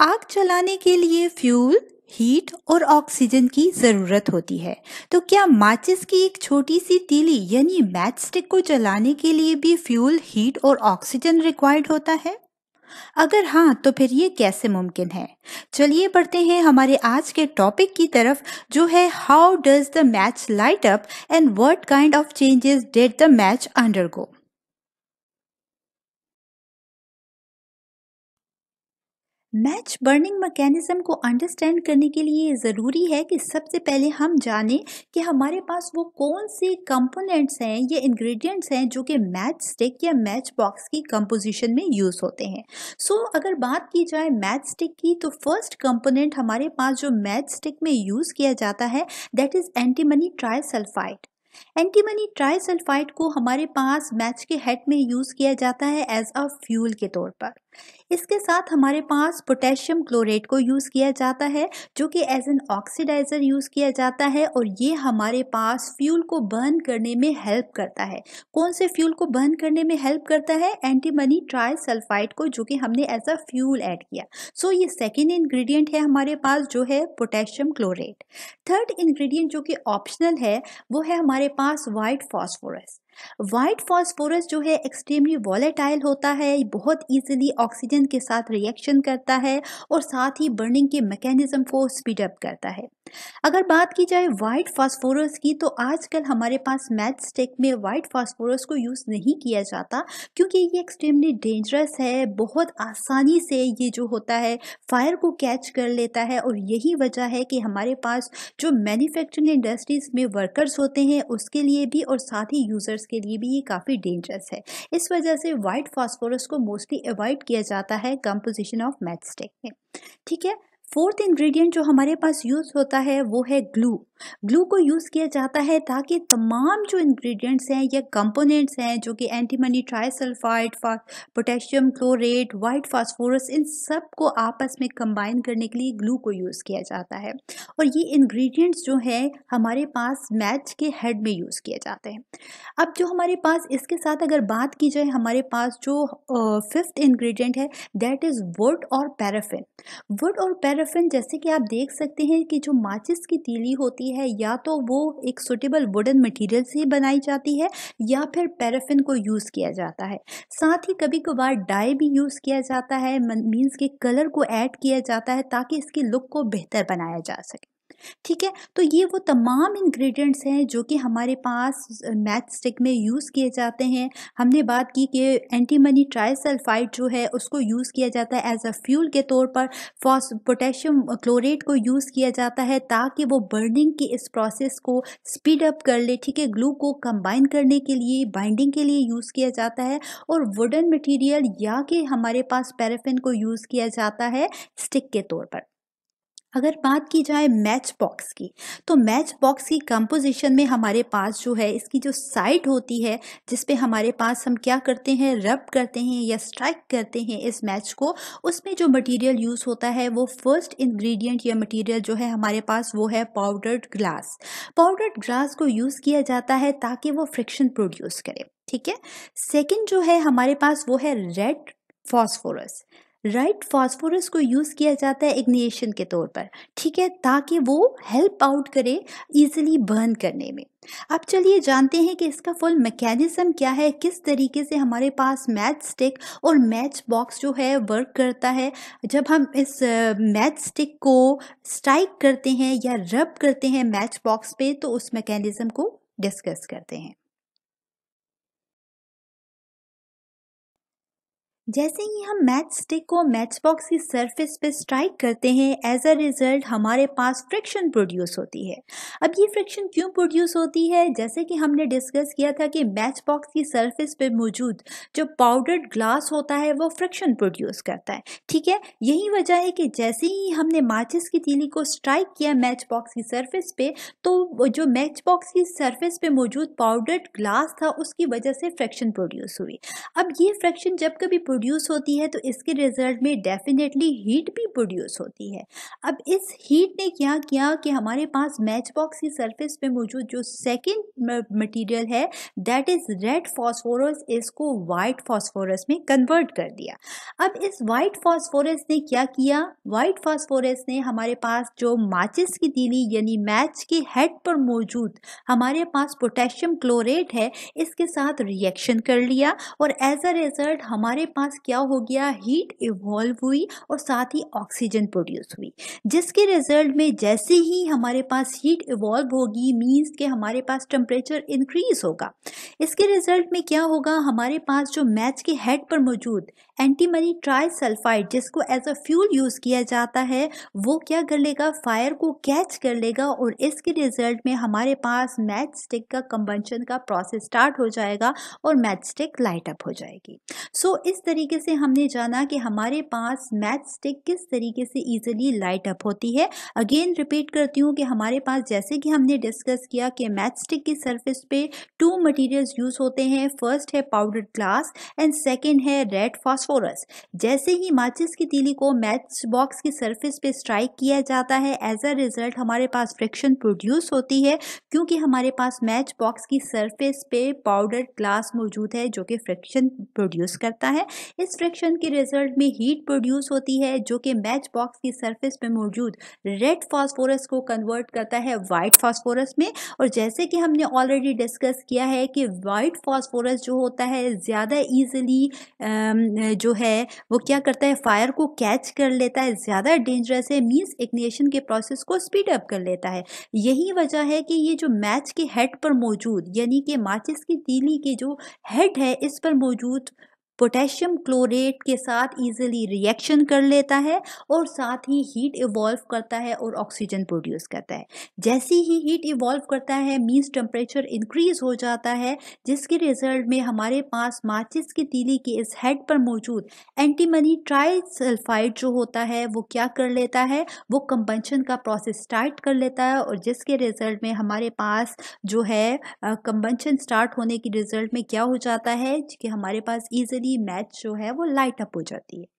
आग चलाने के लिए फ्यूल हीट और ऑक्सीजन की ज़रूरत होती है तो क्या माचिस की एक छोटी सी तीली यानी मैच स्टिक को चलाने के लिए भी फ्यूल हीट और ऑक्सीजन रिक्वायर्ड होता है अगर हाँ तो फिर ये कैसे मुमकिन है चलिए बढ़ते हैं हमारे आज के टॉपिक की तरफ जो है how does the match light up and what kind of changes that the match undergo match burning mechanism को अंडरस्टैंड करने के लिए ज़रूरी है कि सबसे पहले हम जानें कि हमारे पास वो कौन से कंपोनेंट्स हैं या इंग्रेडिएंट्स हैं जो कि मैच स्टिक या मैच बॉक्स की कंपोजिशन में यूज़ होते हैं सो so, अगर बात की जाए मैच स्टिक की तो फर्स्ट कंपोनेंट हमारे पास जो मैच स्टिक में यूज़ किया जाता है that is antimony trisulphide antimony trisulphide को हमारे पास मैच के हेड में यूज़ किया जाता है एज अ फ्यूल के तौर पर इसके साथ हमारे पास पोटेशियम क्लोरेट को यूज़ किया जाता है जो कि एज एन ऑक्सीडाइज़र यूज़ किया जाता है और ये हमारे पास फ्यूल को बर्न करने में हेल्प करता है कौन से फ्यूल को बर्न करने में हेल्प करता है एंटीमनी ट्राई सल्फाइड को जो कि हमने एज अ फ्यूल ऐड किया सो so, ये सेकेंड इन्ग्रीडियंट है हमारे पास जो है पोटेशियम क्लोरेट थर्ड इन्ग्रीडियंट जो कि ऑप्शनल है वो है हमारे पास वाइट फॉस्फोरस वाइट फॉस्फोरस जो है एक्सट्रीमली वॉलेटाइल होता है बहुत इजीली ऑक्सीजन के साथ रिएक्शन करता है और साथ ही बर्निंग के मैकेनिज्म को स्पीडअप करता है अगर बात की जाए वाइट फास्फोरस की तो आजकल हमारे पास मैथ टेक में वाइट फास्फोरस को यूज़ नहीं किया जाता क्योंकि ये एक्सट्रीमली डेंजरस है बहुत आसानी से ये जो होता है फायर को कैच कर लेता है और यही वजह है कि हमारे पास जो मैन्युफैक्चरिंग इंडस्ट्रीज़ में वर्कर्स होते हैं उसके लिए भी और साथ ही यूज़र्स के लिए भी ये काफ़ी डेंजरस है इस वजह से वाइट फॉस्फोरस को मोस्टली अवॉइड किया जाता है कंपोजिशन ऑफ स्टेक में ठीक है फोर्थ इंग्रेडिएंट जो हमारे पास यूज़ होता है वो है ग्लू ग्लू को यूज़ किया जाता है ताकि तमाम जो इंग्रेडिएंट्स हैं या कंपोनेंट्स हैं जो कि antimony trisulphide potassium chlorate white phosphorus इन सब को आपस में कंबाइन करने के लिए ग्लू को यूज़ किया जाता है और ये इंग्रेडिएंट्स जो है हमारे पास मैच के हेड में यूज़ किए जाते हैं अब जो हमारे पास इसके साथ अगर बात की जाए हमारे पास जो फिफ्थ इन्ग्रीडियंट है दैट इज़ वुड और पैराफिन वुड और पैराफिन जैसे कि आप देख सकते हैं कि जो माचिस की तीली होती जाती है या तो वो एक सुटेबल वुडन मटेरियल से बनाई जाती है या फिर पैराफिन को यूज़ किया जाता है साथ ही कभी कभार डाई भी यूज़ किया जाता है मीन्स के कलर को ऐड किया जाता है ताकि इसकी लुक को बेहतर बनाया जा सके ठीक है तो ये वो तमाम इंग्रेडिएंट्स हैं जो कि हमारे पास मैथ स्टिक में यूज़ किए जाते हैं हमने बात की कि एंटी मनी ट्राईसल्फाइड जो है उसको यूज़ किया जाता है एज अ फ्यूल के तौर पर फॉस पोटेशियम क्लोरेट को यूज़ किया जाता है ताकि वो बर्निंग की इस प्रोसेस को स्पीड अप कर ले ठीक है ग्लू को कंबाइन करने के लिए बाइंडिंग के लिए यूज़ किया जाता है और वुडन मटीरियल या कि हमारे पास पैराफिन को यूज़ किया जाता है स्टिक के तौर पर अगर बात की जाए मैच बॉक्स की तो मैच बॉक्स की कंपोजिशन में हमारे पास जो है इसकी जो साइड होती है जिस पे हमारे पास हम क्या करते हैं रब करते हैं या स्ट्राइक करते हैं इस मैच को उसमें जो मटेरियल यूज़ होता है वो फर्स्ट इंग्रेडिएंट या मटेरियल जो है हमारे पास वो है पाउडर्ड ग्लास पाउडर्ड ग्लास को यूज़ किया जाता है ताकि वो फ्रिक्शन प्रोड्यूस करे ठीक है सेकेंड जो है हमारे पास वो है रेड फॉस्फोरस राइट फास्फोरस को यूज़ किया जाता है इग्निएशन के तौर पर ठीक है ताकि वो हेल्प आउट करे ईजिली बर्न करने में अब चलिए जानते हैं कि इसका फुल मैकेनिज़्म क्या है किस तरीके से हमारे पास मैच स्टिक और मैच बॉक्स जो है वर्क करता है जब हम इस मैच स्टिक को स्ट्राइक करते हैं या रब करते हैं मैच बॉक्स पे तो उस मैकेनिज़म को डिस्कस करते हैं जैसे ही हम मैच स्टिक को मैच बॉक्स की सरफेस पे स्ट्राइक करते हैं एज अ रिजल्ट हमारे पास फ्रिक्शन प्रोड्यूस होती है अब ये फ्रिक्शन क्यों प्रोड्यूस होती है जैसे कि हमने डिस्कस किया था कि मैच बॉक्स की सरफेस पे मौजूद जो पाउडर्ड ग्लास होता है वो फ्रिक्शन प्रोड्यूस करता है ठीक है यही वजह है कि जैसे ही हमने माचिस की तीली को स्ट्राइक किया मैच बॉक्स की सर्फेस पे तो जो मैच बॉक्स की सर्फेस पे मौजूद पाउडर्ड ग्लास था उसकी वजह से फ्रैक्शन प्रोड्यूस हुई अब ये फ्रैक्शन जब कभी प्रोड्यूस होती है तो इसके रिजल्ट में डेफिनेटली हीट भी प्रोड्यूस होती है अब इस हीट ने क्या किया कि हमारे पास मैच बॉक्स की सरफेस पे मौजूद जो सेकंड मटेरियल है दैट इज़ रेड फॉस्फोरस इसको वाइट फॉस्फोरस में कन्वर्ट कर दिया अब इस वाइट फॉस्फोरस ने क्या किया वाइट फॉस्फोरस ने हमारे पास जो माचिस की तीली यानी मैच के हेड पर मौजूद हमारे पास पोटेशियम क्लोरेट है इसके साथ रिएक्शन कर लिया और एज अ रिजल्ट हमारे पास पास क्या हो गया हीट इवॉल्व हुई और साथ ही ऑक्सीजन प्रोड्यूस हुई जिसके रिजल्ट में जैसे ही हमारे पास हीट इवॉल्व होगी मींस के हमारे पास टेम्परेचर इंक्रीज होगा इसके रिजल्ट में क्या होगा हमारे पास जो मैच के हेड पर मौजूद एंटीमनी ट्राइसल्फाइड जिसको एज अ फ्यूल यूज़ किया जाता है वो क्या कर लेगा फायर को कैच कर लेगा और इसके रिजल्ट में हमारे पास मैच स्टिक का कम्बंशन का प्रोसेस स्टार्ट हो जाएगा और मैच स्टिक लाइट अप हो जाएगी सो so, इस तरह तरीके से हमने जाना कि हमारे पास मैच स्टिक किस तरीके से ईजिली लाइट अप होती है अगेन रिपीट करती हूँ कि हमारे पास जैसे कि हमने डिस्कस किया कि मैच स्टिक की सर्फिस पे टू मटीरियल यूज़ होते हैं फर्स्ट है पाउडर ग्लास एंड सेकेंड है रेड फॉस्फोरस जैसे ही माचिस की तीली को मैच बॉक्स की सर्फिस पे स्ट्राइक किया जाता है एज अ रिजल्ट हमारे पास फ्रिक्शन प्रोड्यूस होती है क्योंकि हमारे पास मैच बॉक्स की सरफेस पे पाउडर ग्लास मौजूद है जो कि फ्रिक्शन प्रोड्यूस करता है इस फ्रिक्शन के रिजल्ट में हीट प्रोड्यूस होती है जो कि मैच बॉक्स की सरफेस पे मौजूद रेड फास्फोरस को कन्वर्ट करता है वाइट फास्फोरस में और जैसे कि हमने ऑलरेडी डिस्कस किया है कि वाइट फास्फोरस जो होता है ज़्यादा ईजिली जो है वो क्या करता है फायर को कैच कर लेता है ज़्यादा डेंजरस है मीन्स इग्निशन के प्रोसेस को स्पीड अप कर लेता है यही वजह है कि ये जो मैच के हेड पर मौजूद यानी कि माचिस की तीली के जो हेड है इस पर मौजूद पोटेशियम क्लोरेट के साथ ईजिली रिएक्शन कर लेता है और साथ ही हीट इवॉल्व करता है और ऑक्सीजन प्रोड्यूस करता है जैसे ही हीट इवॉल्व करता है मीन्स टेम्परेचर इंक्रीज हो जाता है जिसके रिजल्ट में हमारे पास माचिस की तीली के इस हेड पर मौजूद एंटीमनी ट्राई सल्फाइड जो होता है वो क्या कर लेता है वो कंबंशन का प्रोसेस स्टार्ट कर लेता है और जिसके रिजल्ट में हमारे पास जो है कम्बंशन स्टार्ट होने के रिजल्ट में क्या हो जाता है कि हमारे पास ईजिली मैच जो है वो लाइट अप हो जाती है